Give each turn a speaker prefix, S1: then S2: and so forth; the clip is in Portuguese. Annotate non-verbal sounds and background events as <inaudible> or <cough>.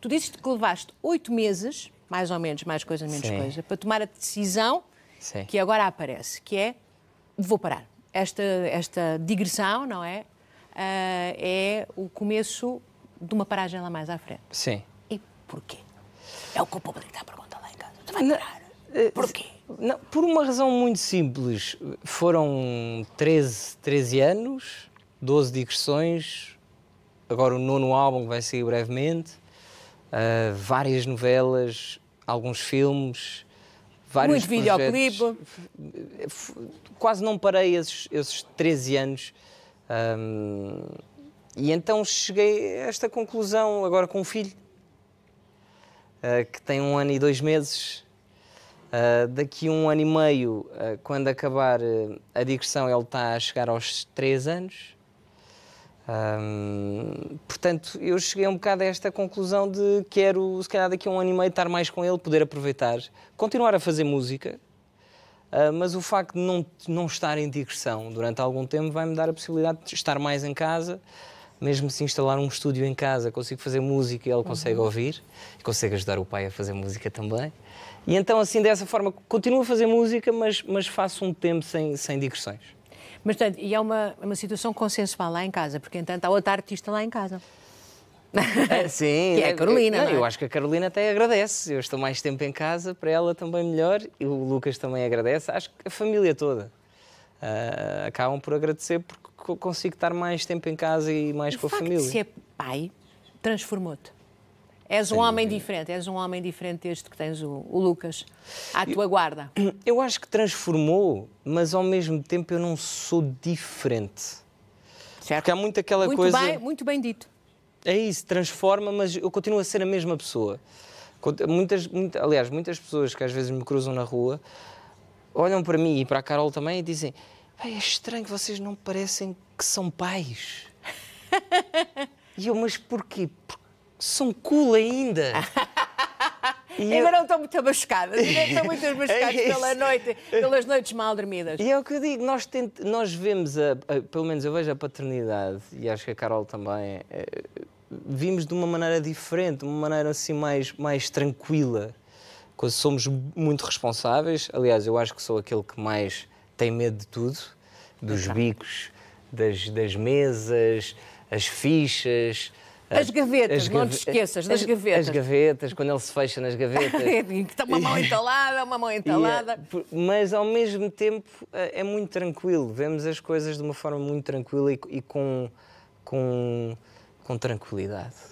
S1: Tu dizes que levaste oito meses, mais ou menos, mais coisa, menos Sim. coisa, para tomar a decisão Sim. que agora aparece, que é vou parar. Esta, esta digressão, não é? Uh, é o começo de uma paragem lá mais à frente.
S2: Sim. E porquê?
S1: É o que o público está a perguntar lá em casa. Tu vai parar?
S2: Eh, porquê? Não, por uma razão muito simples. Foram 13, 13 anos, 12 digressões, agora o nono álbum que vai sair brevemente uh, várias novelas, alguns filmes, vários Muito videoclipe. Quase não parei esses, esses 13 anos. Um, e então cheguei a esta conclusão, agora com um filho, uh, que tem um ano e dois meses. Uh, daqui um ano e meio, uh, quando acabar a digressão, ele está a chegar aos três anos. Hum, portanto, eu cheguei um bocado a esta conclusão de quero, se calhar daqui a um ano e meio, estar mais com ele, poder aproveitar, continuar a fazer música, uh, mas o facto de não, não estar em digressão durante algum tempo vai-me dar a possibilidade de estar mais em casa, mesmo se instalar um estúdio em casa, consigo fazer música e ele consegue uhum. ouvir, e consegue ajudar o pai a fazer música também. E então, assim, dessa forma, continuo a fazer música, mas, mas faço um tempo sem, sem digressões.
S1: Mas, portanto, e é uma, é uma situação consensual lá em casa, porque, entanto, há outra artista lá em casa.
S2: É, <laughs> sim, que é a Carolina. É? Eu acho que a Carolina até agradece. Eu estou mais tempo em casa, para ela também melhor. E o Lucas também agradece. Acho que a família toda uh, acabam por agradecer porque consigo estar mais tempo em casa e mais o com a família. Se pai, transformou-te.
S1: És um homem dúvida. diferente, és um homem diferente deste que tens o, o Lucas à tua eu, guarda.
S2: <clears throat> Eu acho que transformou, mas ao mesmo tempo eu não sou diferente. Certo. Porque há muito aquela muito coisa. Bem,
S1: muito bem dito.
S2: É isso, transforma, mas eu continuo a ser a mesma pessoa. Muitas, muitas, aliás, muitas pessoas que às vezes me cruzam na rua olham para mim e para a Carol também e dizem: é estranho que vocês não parecem que são pais. <laughs> e eu, mas porquê? são cool ainda. <laughs>
S1: E ainda eu... não estão muito abascadas, ainda estão muito abascadas <laughs> é pela noite, pelas noites mal dormidas. E
S2: é o que eu digo, nós, tent... nós vemos, a... pelo menos eu vejo a paternidade, e acho que a Carol também, eh, vimos de uma maneira diferente, de uma maneira assim mais, mais tranquila. Somos muito responsáveis, aliás, eu acho que sou aquele que mais tem medo de tudo, dos então. bicos, das, das mesas, as fichas, as gavetas, as não te esqueças das as, gavetas. As gavetas, quando ele se fecha nas gavetas. <laughs>
S1: Está uma mão entalada, uma mão é entalada.
S2: E, mas ao mesmo tempo é, é muito tranquilo. Vemos as coisas de uma forma muito tranquila e, e com, com, com tranquilidade.